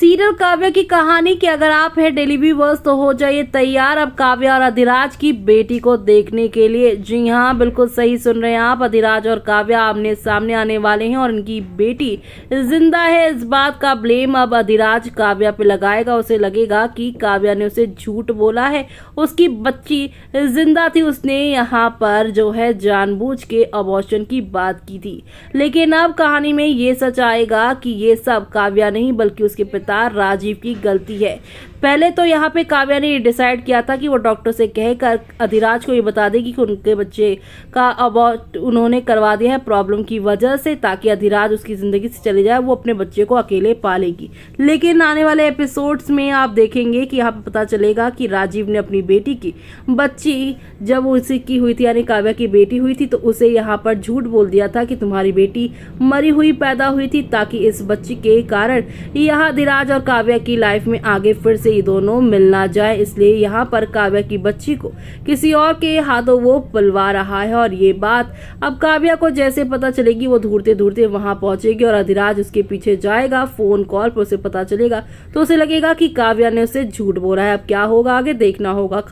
serial काव्य की कहानी की अगर आप है डिलीवरी वर्स तो हो जाइए तैयार अब काव्य और अधिराज की बेटी को देखने के लिए जी हाँ बिल्कुल सही सुन रहे हैं आप अधिराज और काव्य आमने सामने आने वाले हैं और इनकी बेटी जिंदा है इस बात का ब्लेम अब अधिराज काव्य पे लगाएगा उसे लगेगा कि काव्या ने उसे झूठ बोला है उसकी बच्ची जिंदा थी उसने यहाँ पर जो है जानबूझ के अबॉर्शन की बात की थी लेकिन अब कहानी में ये सच आएगा कि ये सब काव्या नहीं बल्कि उसके पिता गिरफ्तार राजीव की गलती है पहले तो यहाँ पे काव्या ने डिसाइड किया था कि वो डॉक्टर से कहे कर अधिराज को ये बता देगी कि उनके बच्चे का अब उन्होंने करवा दिया है प्रॉब्लम की वजह से ताकि अधिराज उसकी ज़िंदगी से चले जाए वो अपने बच्चे को अकेले पालेगी लेकिन आने वाले एपिसोड्स में आप देखेंगे कि यहाँ पर पता चलेगा कि राजीव ने अपनी बेटी की बच्ची जब उसी की हुई थी यानी काव्या की बेटी हुई थी तो उसे यहाँ पर झूठ बोल दिया था कि तुम्हारी बेटी मरी हुई पैदा हुई थी ताकि इस बच्ची के कारण यह अधिराज राज और काव्या की लाइफ में आगे फिर से ये दोनों मिलना जाए इसलिए यहाँ पर काव्या की बच्ची को किसी और के हाथों वो पलवा रहा है और ये बात अब काव्या को जैसे पता चलेगी वो ढूंढते ढूंढते वहां पहुंचेगी और अधिराज उसके पीछे जाएगा फोन कॉल पर उसे पता चलेगा तो उसे लगेगा कि काव्या ने उसे झूठ बोला है अब क्या होगा आगे देखना होगा